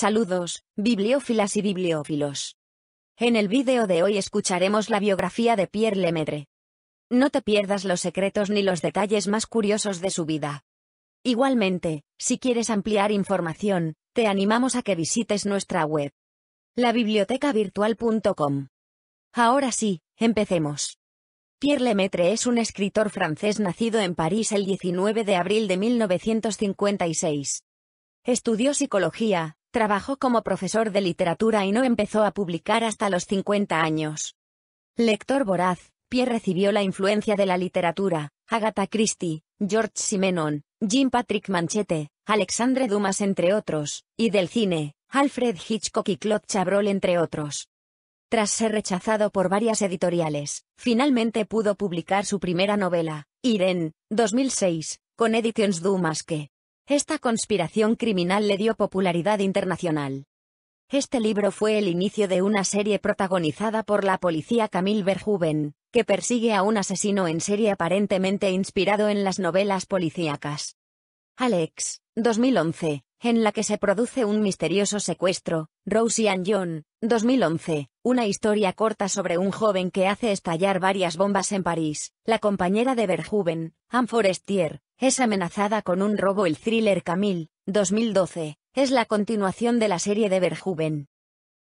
Saludos, bibliófilas y bibliófilos. En el vídeo de hoy escucharemos la biografía de Pierre Lemaitre. No te pierdas los secretos ni los detalles más curiosos de su vida. Igualmente, si quieres ampliar información, te animamos a que visites nuestra web. labibliotecavirtual.com. Ahora sí, empecemos. Pierre Lemaitre es un escritor francés nacido en París el 19 de abril de 1956. Estudió psicología, Trabajó como profesor de literatura y no empezó a publicar hasta los 50 años. Lector voraz, Pierre recibió la influencia de la literatura, Agatha Christie, George Simenon, Jim Patrick Manchete, Alexandre Dumas entre otros, y del cine, Alfred Hitchcock y Claude Chabrol entre otros. Tras ser rechazado por varias editoriales, finalmente pudo publicar su primera novela, Irene, 2006, con Editions Dumas que, esta conspiración criminal le dio popularidad internacional. Este libro fue el inicio de una serie protagonizada por la policía Camille Verhoeven, que persigue a un asesino en serie aparentemente inspirado en las novelas policíacas. Alex, 2011, en la que se produce un misterioso secuestro, Rosie and John, 2011, una historia corta sobre un joven que hace estallar varias bombas en París. La compañera de Verhoeven, Anne Forestier, es amenazada con un robo. El thriller Camille, 2012, es la continuación de la serie de Verhoeven.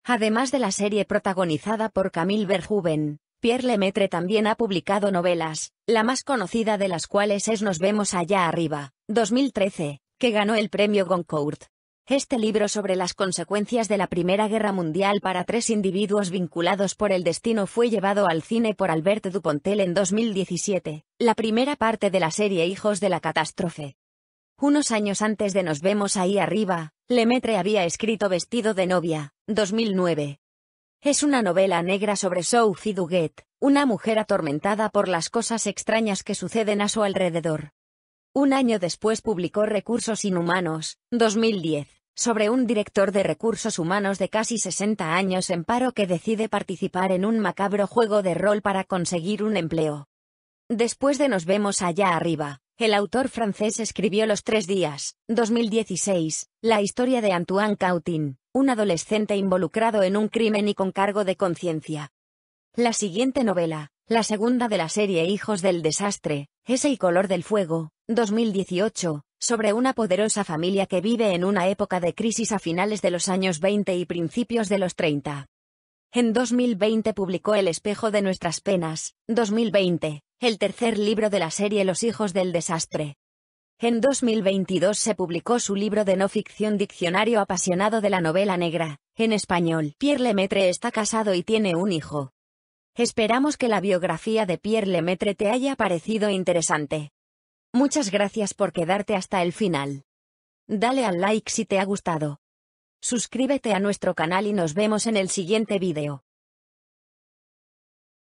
Además de la serie protagonizada por Camille Verhoeven, Pierre Lemaitre también ha publicado novelas, la más conocida de las cuales es Nos vemos allá arriba, 2013, que ganó el premio Goncourt. Este libro sobre las consecuencias de la Primera Guerra Mundial para tres individuos vinculados por el destino fue llevado al cine por Albert Dupontel en 2017, la primera parte de la serie Hijos de la Catástrofe. Unos años antes de Nos vemos ahí arriba, Lemaitre había escrito Vestido de novia, 2009. Es una novela negra sobre Sophie Duguet, una mujer atormentada por las cosas extrañas que suceden a su alrededor. Un año después publicó Recursos Inhumanos, 2010, sobre un director de recursos humanos de casi 60 años en paro que decide participar en un macabro juego de rol para conseguir un empleo. Después de Nos vemos allá arriba, el autor francés escribió Los Tres Días, 2016, la historia de Antoine Cautin, un adolescente involucrado en un crimen y con cargo de conciencia. La siguiente novela, la segunda de la serie Hijos del Desastre, es El color del fuego, 2018, sobre una poderosa familia que vive en una época de crisis a finales de los años 20 y principios de los 30. En 2020 publicó El espejo de nuestras penas, 2020, el tercer libro de la serie Los hijos del desastre. En 2022 se publicó su libro de no ficción Diccionario apasionado de la novela negra, en español. Pierre Lemaitre está casado y tiene un hijo. Esperamos que la biografía de Pierre Lemaitre te haya parecido interesante. Muchas gracias por quedarte hasta el final. Dale al like si te ha gustado. Suscríbete a nuestro canal y nos vemos en el siguiente video.